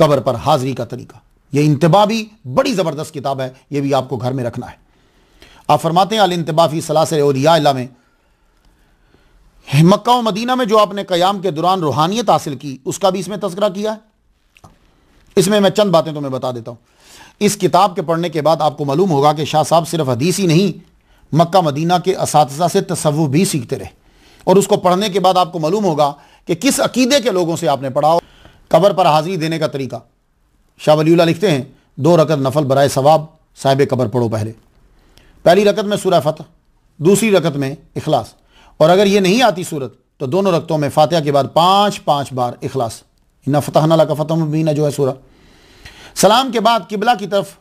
cover पर हाजिरी का तरीका यह इंतबा भी बड़ी ज़बरदस्त किताब है यह भी आपको घर में रखना है आप फरमाते हैं अलतबाफ़ी सलासर औलिया में मक्का और मदीना में जो आपने क़याम के दौरान रूहानियत हासिल की उसका भी इसमें तस्करा किया है इसमें मैं चंद बातें तो मैं बता देता हूं इस किताब के पढ़ने के बाद आपको मालूम होगा कि शाह साहब सिर्फ हदीस ही नहीं मक्का मदीना के इस से तसव्वुफ भी सीखते रहे और उसको पढ़ने के बाद आपको मालूम होगा कि किस अकीदे के लोगों से आपने पढ़ा कबर पर हाजिरी देने का तरीका शाह वली लिखते हैं दो रकत नफल बरए सवाब साहिब कबर पढ़ो पहले पहली रकत में सूर फतह दूसरी रकत में अखलास और अगर ये नहीं आती सूरत तो दोनों रकतों में फातह के बाद पाँच पाँच बार अखलास न फतह नला का फतह जो है सूर सलाम के बाद किबला की तरफ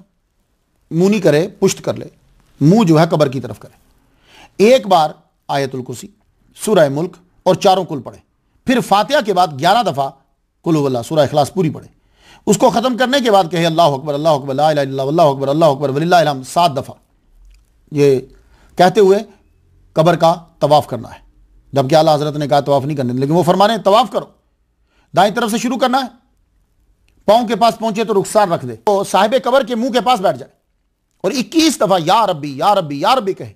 मुनी करे पुश्त कर ले मुंह जो है कबर की तरफ करे एक बार आयतुल कुर्सी सूर मुल्क और चारों कुल पढ़े फिर फातिया के बाद ग्यारह दफ़ा कुल्ला सूरा अखलास पूरी पढ़े उसको ख़त्म करने के बाद कहे अल्लाह अकबर अल्लाह अकबर अल्लाह अकबर अल्लाह अकबर वल्ला सात दफ़ा ये कहते हुए कबर का तवाफ़ करना है जबकि आला हज़रत ने कहा तवाफ़ नहीं करने लेकिन वो फरमा रहे तवाफ़ करो दाएं तरफ से शुरू करना है पाँव के पास पहुंचे तो रुखसार रख दे तो साहिब कबर के मुंह के पास बैठ जाए और 21 दफ़ा या रबी या रबी या रबी कहे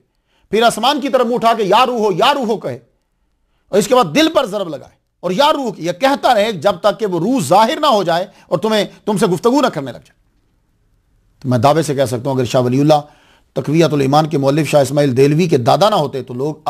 फिर आसमान की तरफ मुंह उठा के या रू हो या रू हो कहे और इसके बाद दिल पर ज़रब लगाए और या रूह यह कहता रहे जब तक कि वो रूह जाहिर ना हो जाए और तुम्हें तुमसे गुफ्तगु ना करने लग जाए तो मैं दावे से कह सकता हूं अगर शाह वली तकवीतमान के मौलिक शाह इसमाइल देलवी के दादा ना होते तो लोग